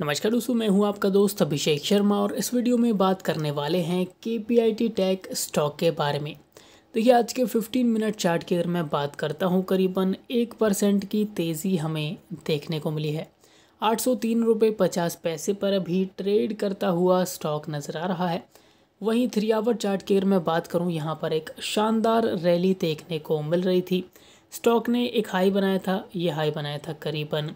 नमस्कार दोस्तों मैं हूं आपका दोस्त अभिषेक शर्मा और इस वीडियो में बात करने वाले हैं K P I T tech stock के बारे में देखिए आज के 15 मिनट चार्ट की अगर मैं बात करता हूं करीबन एक परसेंट की तेज़ी हमें देखने को मिली है आठ सौ तीन रुपये पचास पैसे पर अभी ट्रेड करता हुआ स्टॉक नज़र आ रहा है वहीं थ्री आवर चार्ट की अगर मैं बात करूँ यहाँ पर एक शानदार रैली देखने को मिल रही थी स्टॉक ने एक हाई बनाया था ये हाई बनाया था करीबन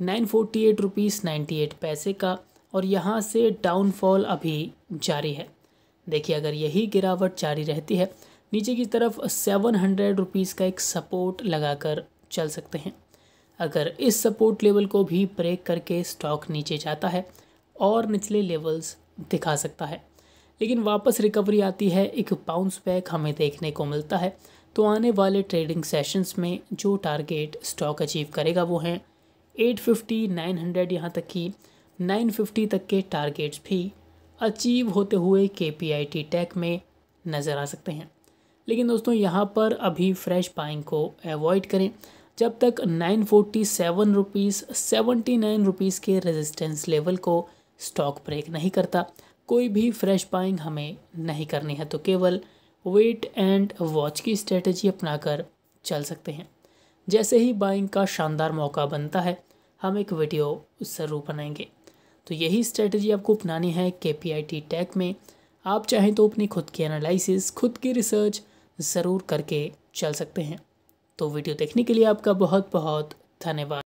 nine forty eight rupees ninety eight पैसे का और यहाँ से डाउनफॉल अभी जारी है देखिए अगर यही गिरावट जारी रहती है नीचे की तरफ सेवन हंड्रेड रुपीज़ का एक सपोर्ट लगाकर चल सकते हैं अगर इस सपोर्ट लेवल को भी ब्रेक करके स्टॉक नीचे जाता है और निचले लेवल्स दिखा सकता है लेकिन वापस रिकवरी आती है एक बाउंस बैक हमें देखने को मिलता है तो आने वाले ट्रेडिंग सेशंस में जो टारगेट स्टॉक अचीव करेगा वो हैं 850, 900 यहाँ तक कि 950 तक के टारगेट्स भी अचीव होते हुए के पी आई टी टैक में नज़र आ सकते हैं लेकिन दोस्तों यहाँ पर अभी फ्रेश बाइंग को अवॉइड करें जब तक nine forty seven rupees seventy nine rupees के रेजिस्टेंस लेवल को स्टॉक ब्रेक नहीं करता कोई भी फ्रेश बाइंग हमें नहीं करनी है तो केवल वेट एंड वॉच की स्ट्रेटजी अपनाकर चल सकते हैं जैसे ही बाइंग का शानदार मौका बनता है हम एक वीडियो ज़रूर बनाएंगे तो यही स्ट्रेटजी आपको अपनानी है के पी आई टी टैक में आप चाहें तो अपनी खुद की एनालिसिस खुद की रिसर्च ज़रूर करके चल सकते हैं तो वीडियो देखने के लिए आपका बहुत बहुत धन्यवाद